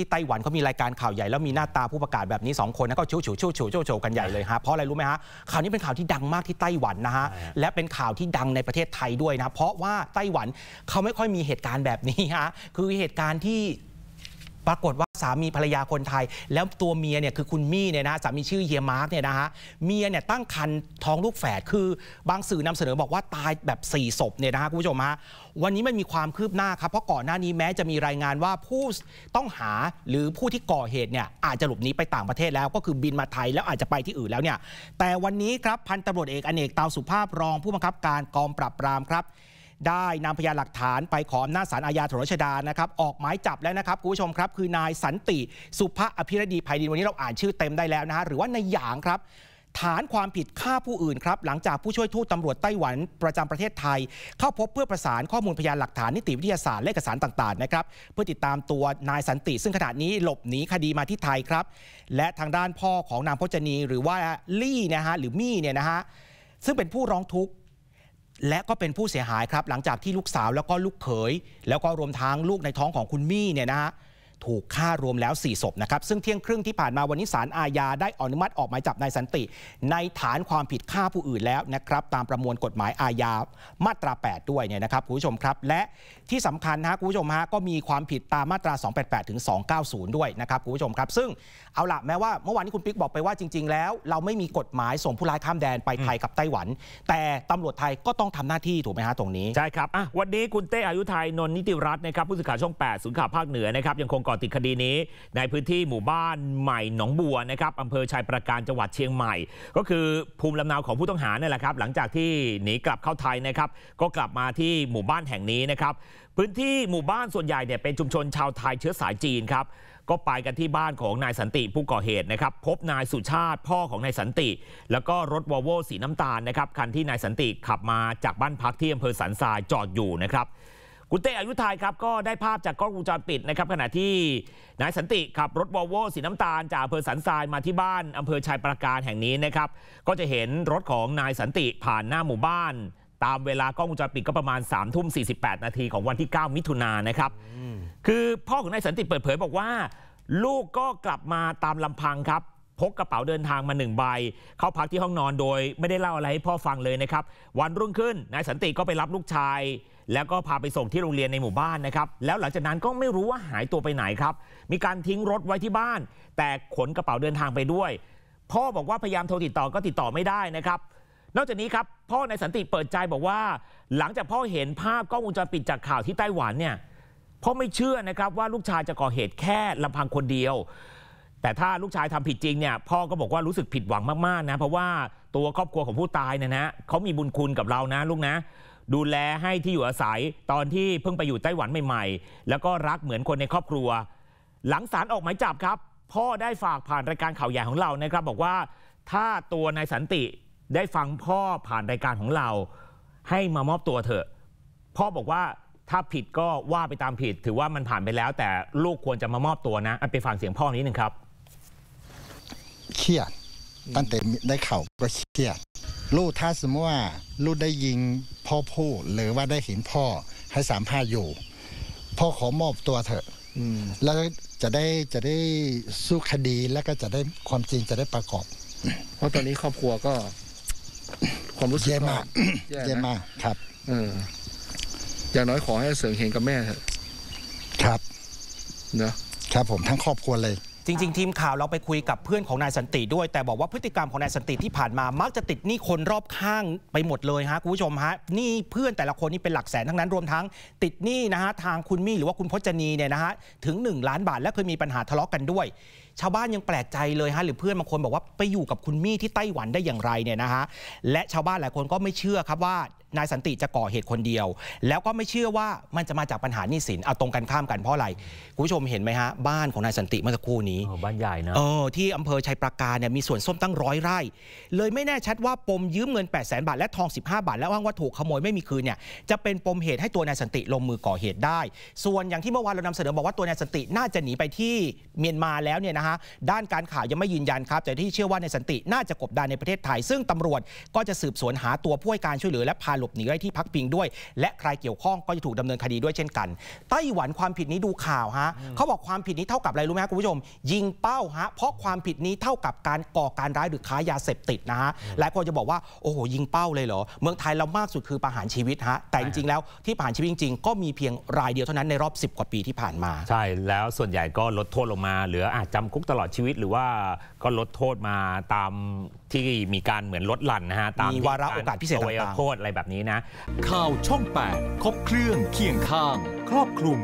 ที่ไต้หวันเขามีรายการข่าวใหญ่ แล้วมีหน้าตาผู้ประกาศแบบนี้2คนนะก็ชิวชิวชิวชิวชิวชิวกันใหญ่เลยฮะเพราะอะไรรู้ไหมฮะข่าวนี้เป็นข่าวที่ดังมากที่ไต้หวันนะฮะและเป็นข่าวที่ดังในประเทศไทยด้วยนะเพราะว่าไต้หวันเขาไม่ค่อยมีเหตุการณ์แบบนี้ฮะคือเหตุการณ์ที่ปรากฏว่าสามีภรรยาคนไทย แล้วตัวเมียเนี่ยคือคุณมี่เนี่ยนะสามีชื่อเฮียมาร์กเนี่ยนะฮะเมียเนี่ยตั้งครรภ์ท้องลูกแฝดคือบางสื่อนำเสนอบอกว่าตายแบบ4ศพเนี่ยนะฮะคุณผู้ชมฮะวันนี้มันมีความคืบหน้าครับเพราะก่อนหน้านี้แม้จะมีรายงานว่าผู้ต้องหาหรือผู้ที่ก่อเหตุเนี่ยอาจจะหลบหนีไปต่างประเทศแล้วก็คือบินมาไทยแล้วอาจจะไปที่อื่นแล้วเนี่ย แต่วันนี้ครับพันตำรวจเอกอเนกเตาสุภาพรองผู้บังคับการกองปราบปรามครับได้นำพยานหลักฐานไปขออำนาจศาลอาญาถนนรัชดานะครับออกหมายจับแล้วนะครับ คุณผู้ชมครับ คือนายสันติ สุภอภิรดีภัยดินวันนี้เราอ่านชื่อเต็มได้แล้วนะฮะหรือว่านายหยางครับ ฐานความผิดฆ่าผู้อื่นครับ หลังจากผู้ช่วยทูตตำรวจไต้หวันประจำประเทศไทย เข้าพบเพื่อประสานข้อมูลพยานหลักฐานนิติวิทยาศาสตร์เลขสารต่างๆนะครับเพื่อติดตามตัวนายสันติ ซึ่งขณะนี้หลบหนีคดีมาที่ไทยครับและทางด้านพ่อของนางพจนีหรือว่าลี่นะฮะหรือมี่เนี่ยนะฮะซึ่งเป็นผู้ร้องทุกข์และก็เป็นผู้เสียหายครับ หลังจากที่ลูกสาวแล้วก็ลูกเขย แล้วก็รวมทั้งลูกในท้องของคุณมี่เนี่ยนะฮะถูกฆ่ารวมแล้ว4ศพนะครับซึ่งเที่ยงครึ่งที่ผ่านมาวันนี้ศาลอาญาได้อนุมัติออกหมายจับนายสันติ ในฐานความผิดฆ่าผู้อื่นแล้วนะครับตามประมวลกฎหมายอาญามาตรา 8 ด้วยเนี่ยนะครับคุณผู้ชมครับ และที่สำคัญนะคุณผู้ชมฮะก็มีความผิดตามมาตรา 288ถึง290 ด้วยนะครับคุณผู้ชมครับ ซึ่งเอาละแม้ว่า เมื่อวานนี้คุณปิ๊กบอกไปว่าจริงๆแล้ว เราไม่มีกฎหมายส่งผู้ร้ายข้ามแดนไปไทยกับไต้หวัน แต่ตำรวจไทยก็ต้องทำหน้าที่ถูกไหมฮะตรงนี้ใช่ครับวันนี้คุณเต้อายุไทยนนนิติรัตน์นะครับผู้สื่อข่าวช่อง8 ศูนย์ข่าวภาคเหนือนะครับยังคงกะติดคดีนี้ ในพื้นที่หมู่บ้านใหม่หนองบัวนะครับอำเภอชายประการจังหวัดเชียงใหม่ ก็คือภูมิลำเนาของผู้ต้องหาเนี่ยแหละครับ หลังจากที่หนีกลับเข้าไทยนะครับก็กลับมาที่หมู่บ้านแห่งนี้นะครับพื้นที่หมู่บ้านส่วนใหญ่เนี่ยเป็นชุมชนชาวไทยเชื้อสายจีนครับก็ไปกันที่บ้านของนายสันติผู้ก่อเหตุนะครับพบนายสุชาติพ่อของนายสันติ แล้วก็รถวอลโวสีน้ำตาลนะครับคันที่นายสันติขับมาจากบ้านพักที่อำเภอสันทรายจอดอยู่นะครับคุณเต้อายุทยครับ ก็ได้ภาพจากกล้องวงจรปิดนะครับ ขณะที่นายสันติขับรถวอลโวสีน้ำตาลจากอำเภอสันทรายมาที่บ้านอำเภอชายประการแห่งนี้นะครับ ก็จะเห็นรถของนายสันติผ่านหน้าหมู่บ้าน ตามเวลากล้องวงจรปิดก็ประมาณ3ามทุ่มสีนาทีของวันที่ 9 มิถุนายนนะครับคือพ่อของนายสันติเปิดเผยบอกว่า ลูกก็กลับมาตามลำพังครับพกกระเป๋าเดินทางมาหนึ่งใบ เข้าพักที่ห้องนอนโดย ไม่ได้เล่าอะไรให้พ่อฟังเลยนะครับ วันรุ่งขึ้น นายสันติก็ไปรับลูกชาย แล้วก็พาไปส่งที่โรงเรียนในหมู่บ้านนะครับ แล้วหลังจากนั้นก็ไม่รู้ว่าหายตัวไปไหนครับ มีการทิ้งรถไว้ที่บ้าน แต่ขนกระเป๋าเดินทางไปด้วย พ่อบอกว่าพยายามโทรติดต่อก็ติดต่อไม่ได้นะครับ นอกจากนี้ครับพ่อนายสันติเปิดใจบอกว่า หลังจากพ่อเห็นภาพกล้องวงจรปิดจากข่าวที่ไต้หวันเนี่ยพ่อไม่เชื่อนะครับว่าลูกชายจะก่อเหตุแค่ลำพังคนเดียวแต่ถ้าลูกชายทำผิดจริงเนี่ยพ่อก็บอกว่ารู้สึกผิดหวังมากๆนะ เพราะว่าตัวครอบครัวของผู้ตายเนี่ยนะเขามีบุญคุณกับเรานะลูกนะ ดูแลให้ที่อยู่อาศัยตอนที่เพิ่งไปอยู่ไต้หวันใหม่ๆแล้วก็รักเหมือนคนในครอบครัว หลังศาลออกหมายจับครับ พ่อได้ฝากผ่านรายการข่าวใหญ่ของเรานะครับ บอกว่าถ้าตัวนายสันติได้ฟังพ่อผ่านรายการของเรา ให้มามอบตัวเถอะพ่อบอกว่าถ้าผิดก็ว่าไปตามผิด ถือว่ามันผ่านไปแล้ว แต่ลูกควรจะมามอบตัวนะไปฟังเสียงพ่อนิดนึ่งครับเครียดตั้งแต่ได้เข่าก็เครียดลูกถ้าสมมติว่าลูกได้ยิงพ่อพูดหรือว่าได้เห็นพ่อ ให้สามภาอยู่ พ่อขอมอบตัวเถอะแล้วจะได้จะได้สู้คดีแล้วก็จะได้ความจริงจะได้ประกอบเพราะตอนนี้ครอบครัวก็ความรู้สึกแย่มากแย่มาก ครับอออย่างน้อยขอให้เสริมเห็นกับแม่เถอะครับเนาะครับผมทั้งครอบครัวเลยจริงๆทีมข่าวเราไปคุยกับเพื่อนของนายสันติด้วยแต่บอกว่าพฤติกรรมของนายสันติที่ผ่านมามักจะติดหนี้คนรอบข้างไปหมดเลยฮะคุณผู้ชมฮะหนี้เพื่อนแต่ละคนนี่เป็นหลักแสนทั้งนั้นรวมทั้ง ติดหนี้นะฮะทางคุณมี่หรือว่าคุณพจนีเนี่ยนะฮะถึง 1 ล้านบาทและเคยมีปัญหาทะเลาะกกันด้วย ชาวบ้านยังแปลกใจเลยฮะหรือเพื่อนบางคนบอกว่าไปอยู่กับคุณมี่ที่ไต้หวันได้อย่างไรเนี่ยนะฮะและชาวบ้านหลายคนก็ไม่เชื่อครับว่านายสันติจะก่อเหตุคนเดียว แล้วก็ไม่เชื่อว่ามันจะมาจากปัญหานี้สินเอาตรงกันข้ามกันเพราะอะไรคุณผู้ชมเห็นไหมฮะ บ้านของนายสันติเมื่อสักครู่นี้ บ้านใหญ่นะเออที่อำเภอชัยปราการเนี่ยมีสวนส้มตั้งร้อยไร่เลยไม่แน่ชัดว่า ปมยืมเงิน8ปดแสนบาทและทอง 15 บาท แลวอ้างว่าถูกขโมยไม่มีคืนเนี่ยจะเป็นปมเหตุให้ตัวนายสันติลงมือก่อเหตุได้ ส่วนอย่างที่เมื่อวานเรานำเสนอบอกว่าตัวนายสันติน่าจะหนีไปที่เมียนมาแล้วเนี่ยนะฮะด้านการข่าวยังไม่ยืนยันครับแต่ที่เชื่อว่านายสันติน่าจะกบดานในประเทศไทยซึ่งตำรวจก็จะสืบสวนหาตัวผู้ให้การช่วยเหลือและพาหลหลบหนีได้ที่พักพิงด้วย และใครเกี่ยวข้องก็จะถูกดำเนินคดีด้วยเช่นกันไต้หวันความผิดนี้ดูข่าวฮะเขาบอกความผิดนี้เท่ากับอะไรรู้ไหมคุณผู้ชมยิงเป้าฮะเพราะความผิดนี้เท่ากับการก่อการร้ายหรือค้ายาเสพติดนะฮะหลายคนจะบอกว่าโอ้โหยิงเป้าเลยเหรอเมืองไทยเรามากสุดคือประหารชีวิตฮะแต่จริงๆแล้วที่ประหารชีวิตจริงๆก็มีเพียงรายเดียวเท่านั้นในรอบ 10 กว่าปีที่ผ่านมาใช่แล้วส่วนใหญ่ก็ลดโทษลงมาเหลืออาจจำคุกตลอดชีวิตหรือว่าก็ลดโทษมาตามที่มีการเหมือนลดหลั่นนะฮะ ตามมีวาระโอกาสพิเศษต่างๆโทษอะไรแบบนี้นะ ข่าวช่อง 8 ครบเครื่องเคียงข้าง ครอบคลุม